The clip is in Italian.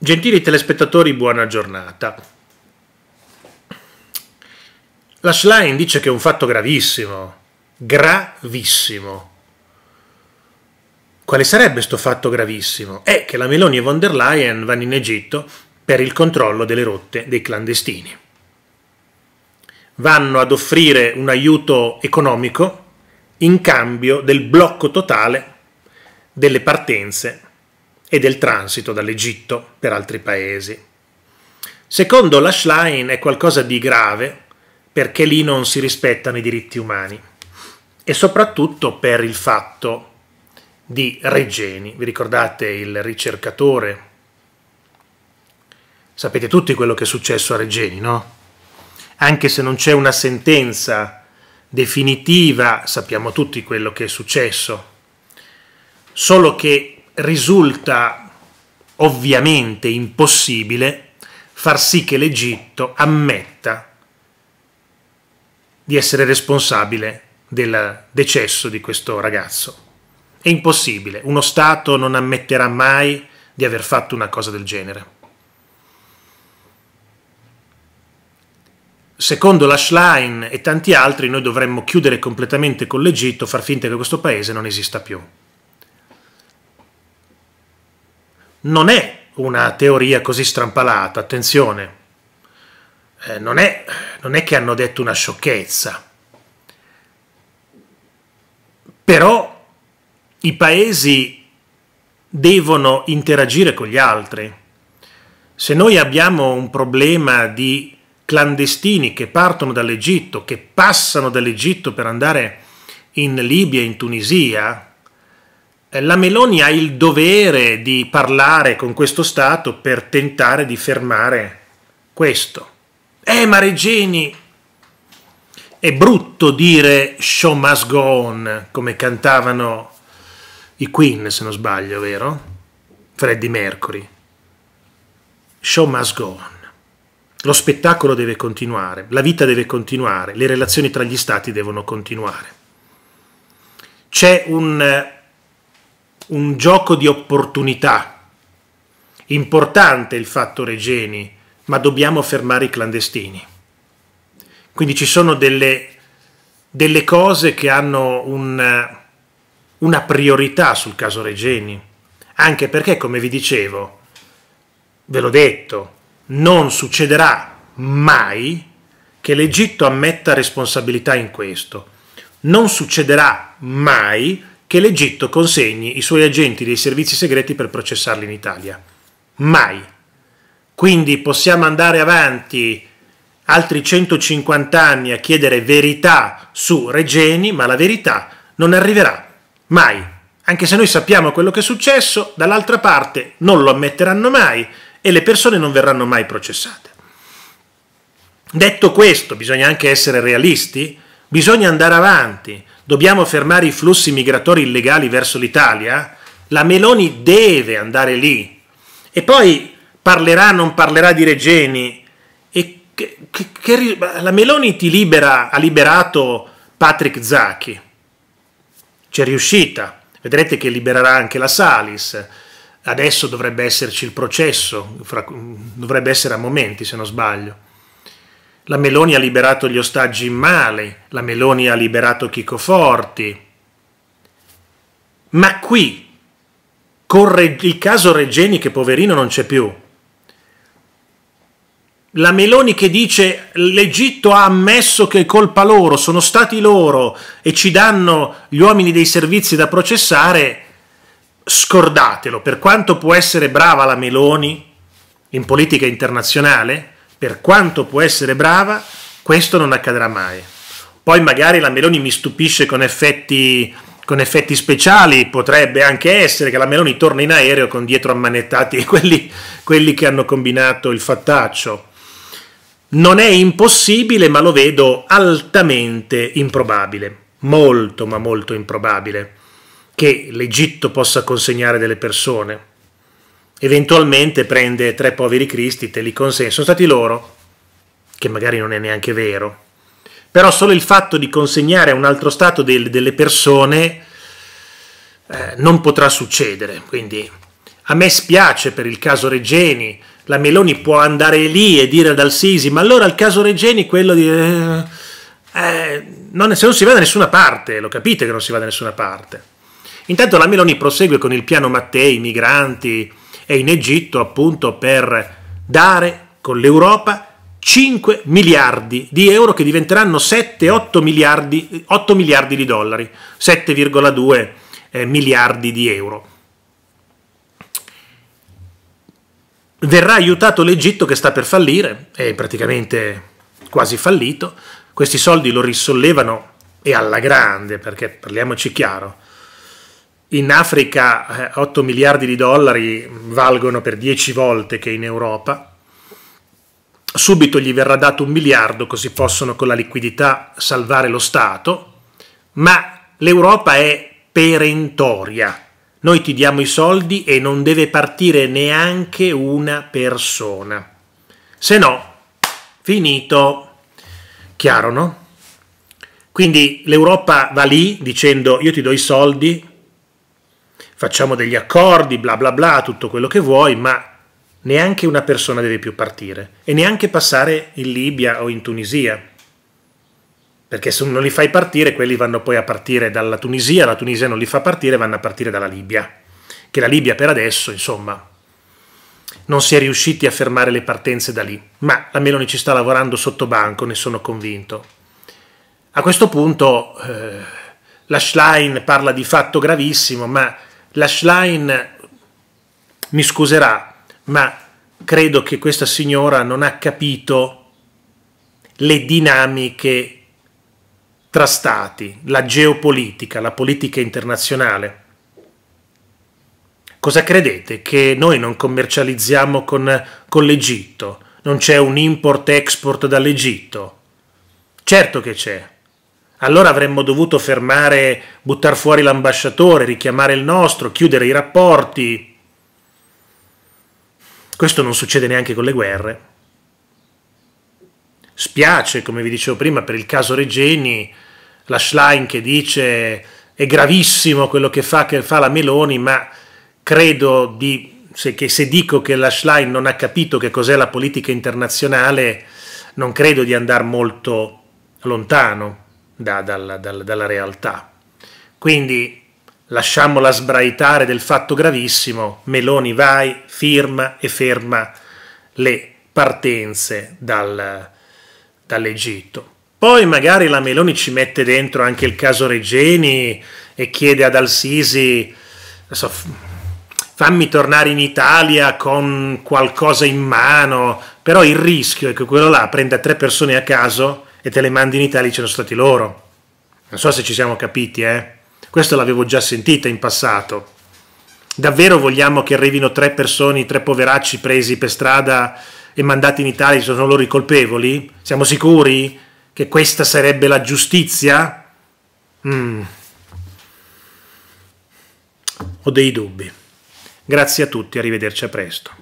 Gentili telespettatori, buona giornata. La Schlein dice che è un fatto gravissimo, gravissimo. Quale sarebbe questo fatto gravissimo? È che la Meloni e von der Leyen vanno in Egitto per il controllo delle rotte dei clandestini. Vanno ad offrire un aiuto economico in cambio del blocco totale delle partenze e del transito dall'Egitto per altri paesi. Secondo la è qualcosa di grave perché lì non si rispettano i diritti umani e soprattutto per il fatto di Regeni. Vi ricordate il ricercatore? Sapete tutti quello che è successo a Regeni, no? Anche se non c'è una sentenza definitiva, sappiamo tutti quello che è successo. Solo che risulta ovviamente impossibile far sì che l'Egitto ammetta di essere responsabile del decesso di questo ragazzo. È impossibile, uno Stato non ammetterà mai di aver fatto una cosa del genere. Secondo la Schlein e tanti altri, noi dovremmo chiudere completamente con l'Egitto, far finta che questo paese non esista più. non è una teoria così strampalata, attenzione, eh, non, è, non è che hanno detto una sciocchezza, però i paesi devono interagire con gli altri. Se noi abbiamo un problema di clandestini che partono dall'Egitto, che passano dall'Egitto per andare in Libia, in Tunisia, eh, la Meloni ha il dovere di parlare con questo Stato per tentare di fermare questo. Eh, ma Regeni, è brutto dire show must go on, come cantavano i Queen, se non sbaglio, vero? Freddie Mercury. Show must go on. Lo spettacolo deve continuare, la vita deve continuare, le relazioni tra gli stati devono continuare. C'è un eh, un gioco di opportunità. Importante il fatto Regeni, ma dobbiamo fermare i clandestini. Quindi ci sono delle, delle cose che hanno un, una priorità sul caso Regeni, anche perché, come vi dicevo, ve l'ho detto, non succederà mai che l'Egitto ammetta responsabilità in questo. Non succederà mai che l'Egitto consegni i suoi agenti dei servizi segreti per processarli in Italia. Mai. Quindi possiamo andare avanti altri 150 anni a chiedere verità su Regeni, ma la verità non arriverà mai. Anche se noi sappiamo quello che è successo, dall'altra parte non lo ammetteranno mai e le persone non verranno mai processate. Detto questo, bisogna anche essere realisti, bisogna andare avanti, dobbiamo fermare i flussi migratori illegali verso l'Italia, la Meloni deve andare lì. E poi parlerà, non parlerà di Regeni. E che, che, che, la Meloni ti libera, ha liberato Patrick Zacchi. C'è riuscita. Vedrete che libererà anche la Salis. Adesso dovrebbe esserci il processo, dovrebbe essere a momenti se non sbaglio. La Meloni ha liberato gli ostaggi in male, la Meloni ha liberato Chico Forti. Ma qui, con il caso Regeni, che poverino non c'è più, la Meloni che dice l'Egitto ha ammesso che è colpa loro, sono stati loro e ci danno gli uomini dei servizi da processare, scordatelo, per quanto può essere brava la Meloni in politica internazionale, per quanto può essere brava, questo non accadrà mai. Poi magari la Meloni mi stupisce con effetti, con effetti speciali, potrebbe anche essere che la Meloni torna in aereo con dietro ammanettati quelli, quelli che hanno combinato il fattaccio. Non è impossibile, ma lo vedo altamente improbabile, molto ma molto improbabile, che l'Egitto possa consegnare delle persone eventualmente prende tre poveri cristi, te li consegna, sono stati loro, che magari non è neanche vero, però solo il fatto di consegnare a un altro stato del, delle persone eh, non potrà succedere, quindi a me spiace per il caso Regeni, la Meloni può andare lì e dire ad Al-Sisi, ma allora il caso Regeni quello di... Eh, eh, non, se non si va da nessuna parte, lo capite che non si va da nessuna parte. Intanto la Meloni prosegue con il piano Mattei, migranti, è in Egitto appunto per dare con l'Europa 5 miliardi di euro che diventeranno 7-8 miliardi, miliardi di dollari, 7,2 eh, miliardi di euro. Verrà aiutato l'Egitto che sta per fallire, è praticamente quasi fallito, questi soldi lo risollevano e alla grande, perché parliamoci chiaro, in Africa 8 eh, miliardi di dollari valgono per 10 volte che in Europa, subito gli verrà dato un miliardo così possono con la liquidità salvare lo Stato, ma l'Europa è perentoria. Noi ti diamo i soldi e non deve partire neanche una persona. Se no, finito. Chiaro, no? Quindi l'Europa va lì dicendo io ti do i soldi, facciamo degli accordi, bla bla bla, tutto quello che vuoi, ma neanche una persona deve più partire e neanche passare in Libia o in Tunisia. Perché se non li fai partire, quelli vanno poi a partire dalla Tunisia, la Tunisia non li fa partire, vanno a partire dalla Libia. Che la Libia per adesso, insomma, non si è riusciti a fermare le partenze da lì. Ma la Meloni ci sta lavorando sotto banco, ne sono convinto. A questo punto eh, la Schlein parla di fatto gravissimo, ma la Schlein mi scuserà, ma credo che questa signora non ha capito le dinamiche tra stati, la geopolitica, la politica internazionale. Cosa credete? Che noi non commercializziamo con, con l'Egitto? Non c'è un import-export dall'Egitto? Certo che c'è allora avremmo dovuto fermare, buttar fuori l'ambasciatore, richiamare il nostro, chiudere i rapporti. Questo non succede neanche con le guerre. Spiace, come vi dicevo prima, per il caso Regeni, la Schlein che dice è gravissimo quello che fa, che fa la Meloni, ma credo di, se, che se dico che la Schlein non ha capito che cos'è la politica internazionale, non credo di andare molto lontano da, dalla, dalla, dalla realtà. Quindi lasciamola sbraitare del fatto gravissimo, Meloni vai, firma e ferma le partenze dal, dall'Egitto. Poi magari la Meloni ci mette dentro anche il caso Regeni e chiede ad Al-Sisi, so, fammi tornare in Italia con qualcosa in mano, però il rischio è che quello là prenda tre persone a caso e te le mandi in Italia ce ne sono stati loro. Non so se ci siamo capiti, eh? Questo l'avevo già sentita in passato. Davvero vogliamo che arrivino tre persone, tre poveracci presi per strada e mandati in Italia, sono loro i colpevoli? Siamo sicuri che questa sarebbe la giustizia? Mm. Ho dei dubbi. Grazie a tutti, arrivederci a presto.